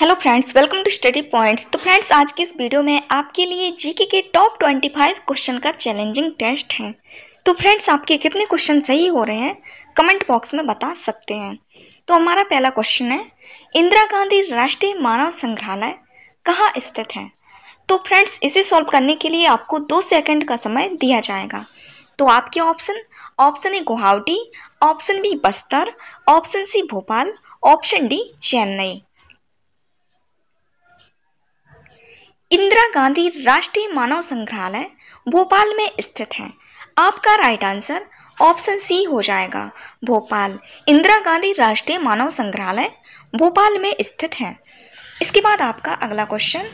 hello friends welcome to study points तो friends आज की इस वीडियो में आपके लिए जीके के टॉप 25 क्वेश्चन का चैलेंजिंग टेस्ट है तो फ्रेंड्स आपके कितने क्वेश्चन सही हो रहे हैं कमेंट बॉक्स में बता सकते हैं तो हमारा पहला क्वेश्चन है इंदिरा गांधी राष्ट्रीय मानव संग्रहालय कहाँ स्थित है तो फ्रेंड्स इसे सॉल्व करने के लिए आपको दो सेकेंड का समय दिया जाएगा तो आपके option option A Guwahati option B Bastar option C Bhopal option D Chennai Indira Gandhi Rashtriya Manav संग्रहालय भोपाल में स्थित है आपका राइट आंसर ऑप्शन सी हो जाएगा भोपाल इंदिरा गांधी राष्ट्रीय मानव संग्रहालय भोपाल में स्थित है इसके बाद आपका अगला क्वेश्चन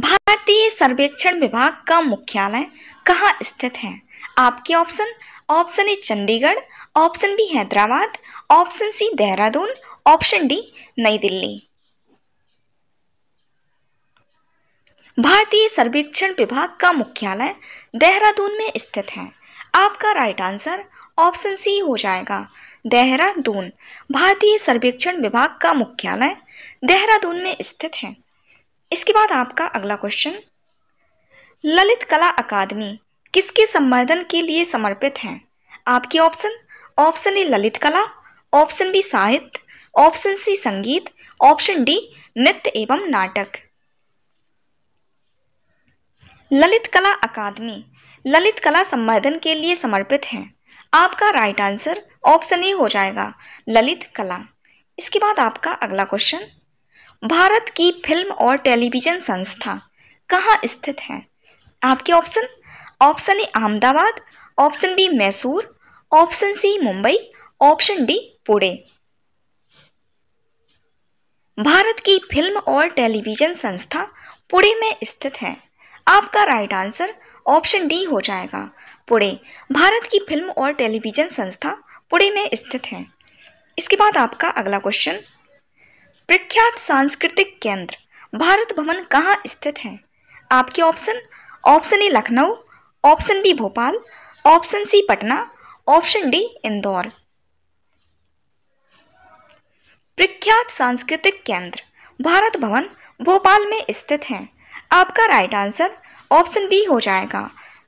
भारतीय सर्वेक्षण विभाग का मुख्यालय कहाँ स्थित है आपके option option A Chandigarh option B Hyderabad option C Dehradun option D New Delhi भारतीय सर्वेक्षण विभाग का मुख्यालय देहरादून में स्थित है आपका राइट आंसर ऑप्शन सी हो जाएगा देहरादून भारतीय सर्वेक्षण विभाग का मुख्यालय देहरादून में स्थित है इसके बाद आपका अगला क्वेश्चन ललित कला अकादमी किसके संवर्धन के लिए समर्पित है आपके option option A Lalit Kala option B Sahitya option C Sangeet option D नृत्य एवं नाटक ललित कला अकादमी ललित कला संवर्धन के लिए समर्पित है आपका राइट आंसर ऑप्शन ए हो जाएगा ललित कला इसके बाद आपका अगला क्वेश्चन भारत की फिल्म और टेलीविजन संस्था कहाँ स्थित है आपके option option A Ahmedabad option B Mysore option C Mumbai option D Pune Bharat की फिल्म और टेलीविजन संस्था पुणे में स्थित है आपका राइट आंसर ऑप्शन डी हो जाएगा पुणे भारत की फिल्म और टेलीविजन संस्था पुणे में स्थित है इसके बाद आपका अगला क्वेश्चन प्रख्यात सांस्कृतिक केंद्र भारत भवन कहाँ स्थित है आपके option option A Lucknow option B Bhopal option C Patna option D Indore प्रख्यात सांस्कृतिक केंद्र भारत भवन भोपाल में स्थित है आपका राइट आंसर ऑप्शन बी हो जाएगा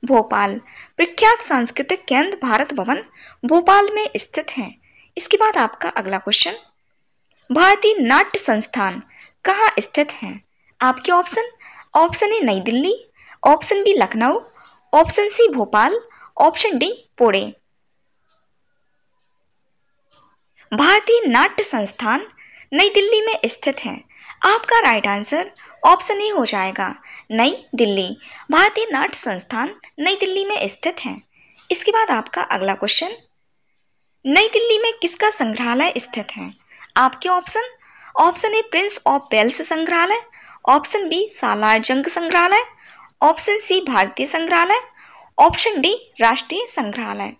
भोपाल प्रख्यात सांस्कृतिक केंद्र भारत भवन भोपाल में स्थित है इसके बाद आपका अगला क्वेश्चन भारतीय नाट्य संस्थान कहाँ स्थित है आपके option option A New Delhi option B Lucknow option C Bhopal option D पोड़े भारतीय नाट्य संस्थान नई दिल्ली में स्थित है आपका राइट आंसर ऑप्शन ही हो जाएगा नई दिल्ली भारतीय नाट्य संस्थान नई दिल्ली में स्थित है इसके बाद आपका अगला क्वेश्चन नई दिल्ली में किसका संग्रहालय स्थित है आपके option option A prince of Wales संग्रहालय ऑप्शन बी सालार जंग संग्रहालय ऑप्शन सी भारतीय संग्रहालय ऑप्शन डी राष्ट्रीय संग्रहालय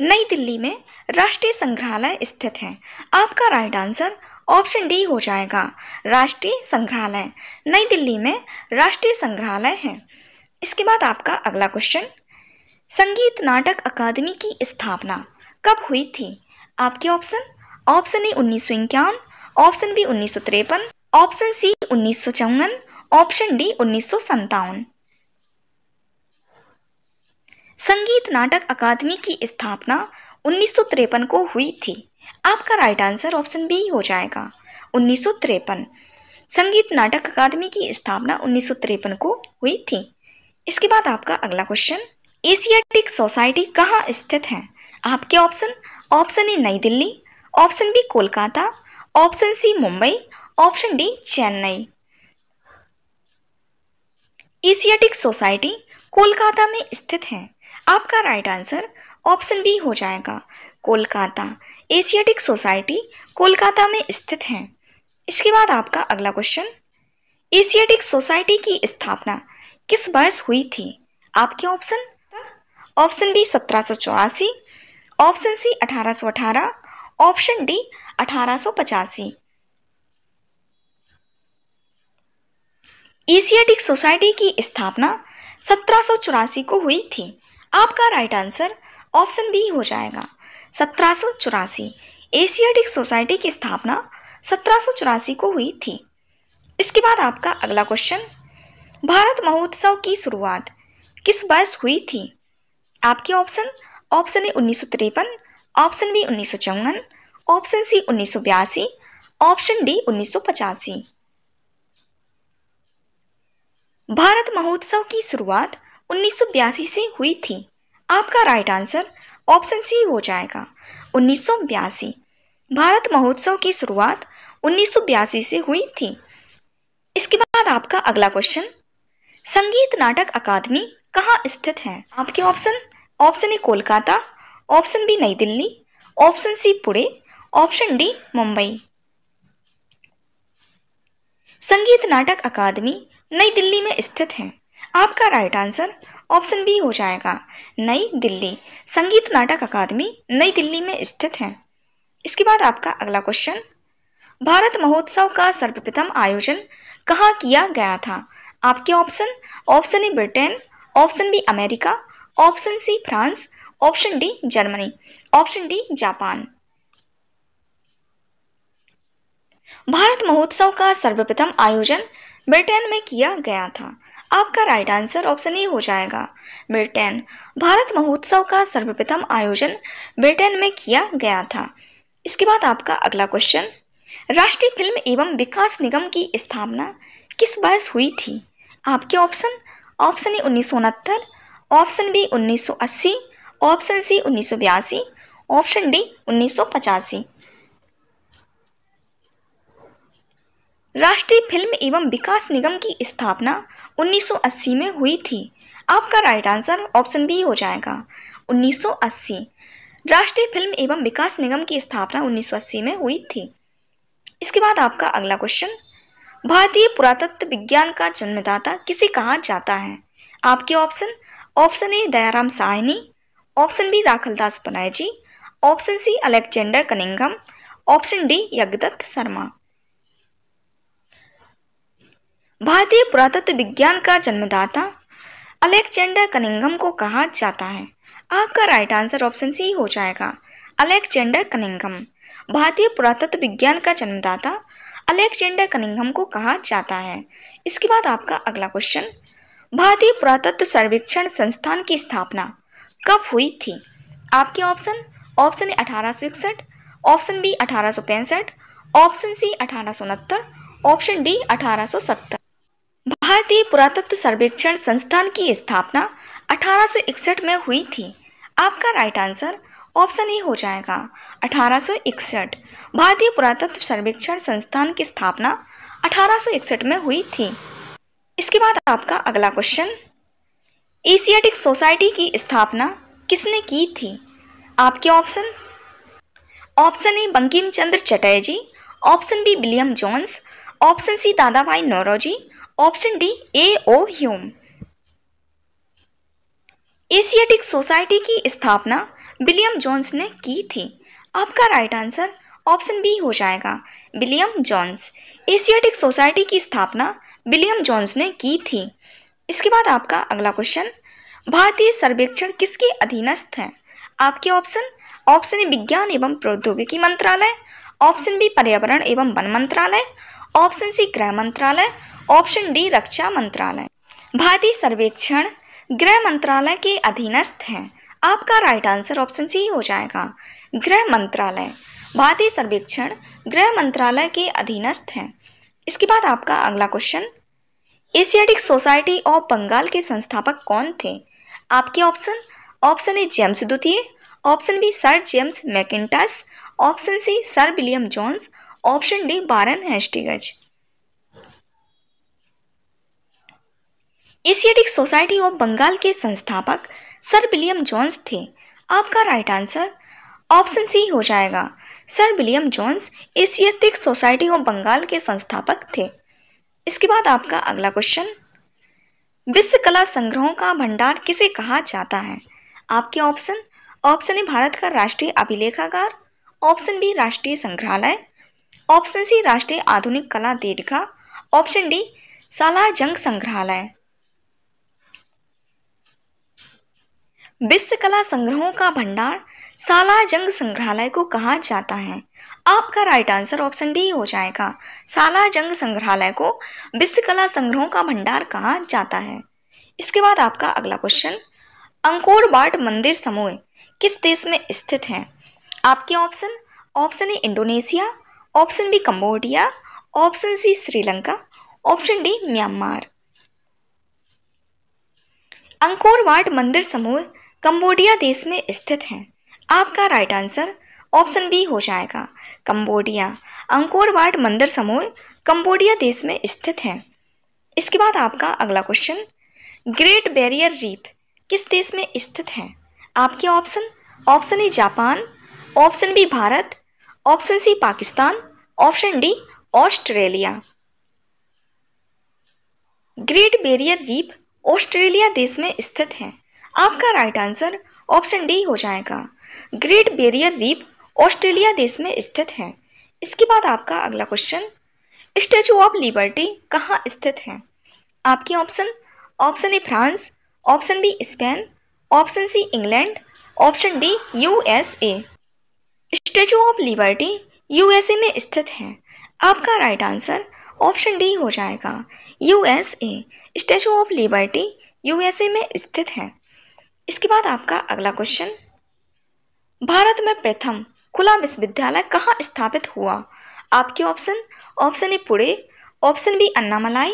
नई दिल्ली में राष्ट्रीय संग्रहालय स्थित है आपका राइट आंसर ऑप्शन डी हो जाएगा राष्ट्रीय संग्रहालय नई दिल्ली में राष्ट्रीय संग्रहालय है इसके बाद आपका अगला क्वेश्चन संगीत नाटक अकादमी की स्थापना कब हुई थी आपके ऑप्शन ऑप्शन ए उन्नीस सौ इक्यावन ऑप्शन बी उन्नीस सौ तिरपन ऑप्शन सी उन्नीस सौ चौवन ऑप्शन डी उन्नीस सौ संतावन संगीत नाटक अकादमी की स्थापना उन्नीस सौ को हुई थी आपका राइट आंसर ऑप्शन बी हो जाएगा उन्नीस संगीत नाटक अकादमी की स्थापना उन्नीस को हुई थी इसके बाद आपका अगला क्वेश्चन एशियाटिक सोसाइटी कहाँ स्थित है आपके option option A New Delhi option B Kolkata option C Mumbai option D Chennai Asiatic Society Kolkata में स्थित है आपका राइट आंसर ऑप्शन बी हो जाएगा कोलकाता एशियाटिक सोसाइटी कोलकाता में स्थित है इसके बाद आपका अगला क्वेश्चन एशियाटिक सोसाइटी की स्थापना किस वर्ष हुई थी आपके ऑप्शन ऑप्शन बी सत्रह चौरासी ऑप्शन सी अठारह अठारह ऑप्शन डी अठारह पचासी एशियाटिक सोसाइटी की स्थापना सत्रह को हुई थी आपका राइट आंसर ऑप्शन बी हो जाएगा सत्रह एशियाटिक सोसाइटी की स्थापना सत्रह को हुई थी इसके बाद आपका अगला क्वेश्चन भारत महोत्सव की शुरुआत किस वर्ष हुई थी आपके ऑप्शन ऑप्शन ए उन्नीस ऑप्शन बी उन्नीस ऑप्शन सी उन्नीस ऑप्शन डी उन्नीस भारत महोत्सव की शुरुआत उन्नीस से हुई थी आपका राइट आंसर ऑप्शन सी हो जाएगा उन्नीस भारत महोत्सव की शुरुआत उन्नीस से हुई थी इसके बाद आपका अगला क्वेश्चन संगीत नाटक अकादमी कहाँ स्थित है आपके option option A Kolkata option B New Delhi option C Pune option D Mumbai Sangeet Natak अकादमी नई दिल्ली में स्थित है आपका राइट आंसर ऑप्शन बी हो जाएगा नई दिल्ली संगीत नाटक अकादमी नई दिल्ली में स्थित है इसके बाद आपका अगला क्वेश्चन भारत महोत्सव का सर्वप्रथम आयोजन कहाँ किया गया था आपके option option A Britain option B America option C France option D Germany option D Japan Bharat Mahotsav का सर्वप्रथम आयोजन ब्रिटेन में किया गया था आपका राइट आंसर ऑप्शन ए हो जाएगा ब्रिटेन भारत महोत्सव का सर्वप्रथम आयोजन ब्रिटेन में किया गया था इसके बाद आपका अगला क्वेश्चन राष्ट्रीय फिल्म एवं विकास निगम की स्थापना किस वर्ष हुई थी आपके ऑप्शन ऑप्शन ए उन्नीस ऑप्शन बी 1980, ऑप्शन सी उन्नीस ऑप्शन डी उन्नीस राष्ट्रीय फिल्म एवं विकास निगम की स्थापना 1980 में हुई थी आपका राइट आंसर ऑप्शन बी हो जाएगा 1980 राष्ट्रीय फिल्म एवं विकास निगम की स्थापना 1980 में हुई थी इसके बाद आपका अगला क्वेश्चन भारतीय पुरातत्व विज्ञान का जन्मदाता किसे कहा जाता है आपके option option A Dayaram Sahni option B Rakhaldas Das option C Alexander Cunningham option D Yagyadatt Sharma भारतीय पुरातत्व विज्ञान का जन्मदाता अलेक्जेंडर कनिंगम को कहा जाता है आपका राइट आंसर ऑप्शन सी हो जाएगा अलेक्जेंडर कनिंगम भारतीय पुरातत्व विज्ञान का जन्मदाता अलेक्जेंडर कनिंगम को कहा जाता है इसके बाद आपका अगला क्वेश्चन भारतीय पुरातत्व सर्वेक्षण संस्थान की स्थापना कब हुई थी आपके ऑप्शन ऑप्शन ए अठारह ऑप्शन बी अठारह ऑप्शन सी अठारह ऑप्शन डी अठारह भारतीय पुरातत्व सर्वेक्षण संस्थान की स्थापना 1861 में हुई थी आपका राइट आंसर ऑप्शन ही हो जाएगा 1861 भारतीय पुरातत्व सर्वेक्षण संस्थान की स्थापना 1861 में हुई थी इसके बाद आपका अगला क्वेश्चन एशियाटिक सोसाइटी की स्थापना किसने की थी आपके option option A Bankim Chandra Chatterjee option B William Jones option C Dadabhai Naoroji option D A O Hume Asiatic Society की स्थापना विलियम जॉन्स ने की थी आपका राइट आंसर ऑप्शन बी हो जाएगा विलियम जॉन्स एशियाटिक सोसाइटी की स्थापना विलियम जॉन्स ने की थी इसके बाद आपका अगला क्वेश्चन भारतीय सर्वेक्षण किसके अधीनस्थ है आपके ऑप्शन ऑप्शन ए विज्ञान एवं प्रौद्योगिकी मंत्रालय ऑप्शन बी पर्यावरण एवं वन मंत्रालय ऑप्शन सी गृह मंत्रालय ऑप्शन डी रक्षा मंत्रालय भारतीय सर्वेक्षण गृह मंत्रालय के अधीनस्थ हैं आपका राइट आंसर ऑप्शन सी हो जाएगा गृह मंत्रालय भारतीय सर्वेक्षण गृह मंत्रालय के अधीनस्थ हैं इसके बाद आपका अगला question Asiatic society of Bengal के संस्थापक कौन थे आपके ऑप्शन ऑप्शन ए जेम्स द्वितीय option B sir James Mackintosh option C sir William Jones option D Baron Hastings Asiatic society of Bengal के संस्थापक सर विलियम जॉन्स थे आपका राइट आंसर ऑप्शन सी हो जाएगा sir William Jones Asiatic society of Bengal के संस्थापक थे इसके बाद आपका अगला क्वेश्चन विश्व कला संग्रहों का भंडार किसे कहा जाता है आपके ऑप्शन ऑप्शन ए भारत का राष्ट्रीय अभिलेखागार ऑप्शन बी राष्ट्रीय संग्रहालय ऑप्शन सी राष्ट्रीय आधुनिक कला दीर्घा ऑप्शन डी सालाजंग संग्रहालय विश्व कला संग्रहों का भंडार साला जंग संग्रहालय को कहा जाता है आपका राइट आंसर ऑप्शन डी हो जाएगा साला जंग संग्रहालय को विश्व कला संग्रहों का भंडार कहा जाता है इसके बाद आपका अगला क्वेश्चन अंकोर बाट मंदिर समूह किस देश में स्थित है आपके option option A Indonesia option B Cambodia option C Sri Lanka option D Myanmar Angkor Wat मंदिर समूह कंबोडिया देश में स्थित है आपका राइट आंसर ऑप्शन बी हो जाएगा कंबोडिया अंकोरवाट मंदिर समूह कंबोडिया देश में स्थित है इसके बाद आपका अगला क्वेश्चन ग्रेट बैरियर रीप किस देश में स्थित है आपके option option A Japan option B Bharat option C Pakistan option D Australia Great Barrier Reef Australia देश में स्थित है आपका राइट आंसर ऑप्शन डी हो जाएगा ग्रेट बेरियर रीप ऑस्ट्रेलिया देश में स्थित है इसके बाद आपका अगला क्वेश्चन स्टैचू ऑफ लिबर्टी कहाँ स्थित है आपके option option A France option B Spain option C England option D USA Statue of Liberty USA में स्थित है आपका राइट आंसर ऑप्शन डी हो जाएगा USA Statue of Liberty USA में स्थित है इसके बाद आपका अगला क्वेश्चन भारत में प्रथम खुला विश्वविद्यालय कहाँ स्थापित हुआ आपके option option A Pune option B Annamalai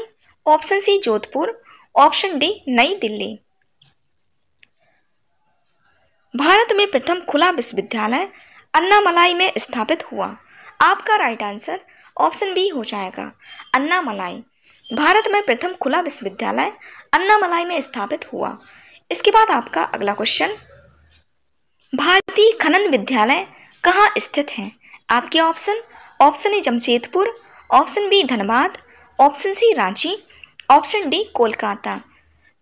option C Jodhpur option D New Delhi Bharat में प्रथम खुला विश्वविद्यालय अन्नामलाई में स्थापित हुआ आपका राइट आंसर ऑप्शन बी हो जाएगा अन्नामलाई भारत में प्रथम खुला विश्वविद्यालय अन्नामलाई में स्थापित हुआ इसके बाद आपका अगला क्वेश्चन भारतीय खनन विद्यालय कहाँ स्थित है आपके option option A Jamshedpur option B Dhanbad option C Ranchi option D Kolkata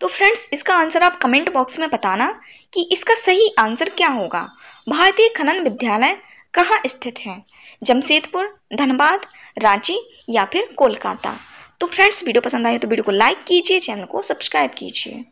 तो फ्रेंड्स इसका आंसर आप कमेंट बॉक्स में बताना कि इसका सही आंसर क्या होगा भारतीय खनन विद्यालय कहाँ स्थित है जमशेदपुर धनबाद रांची या फिर कोलकाता तो फ्रेंड्स वीडियो पसंद आए तो वीडियो को लाइक कीजिए चैनल को सब्सक्राइब कीजिए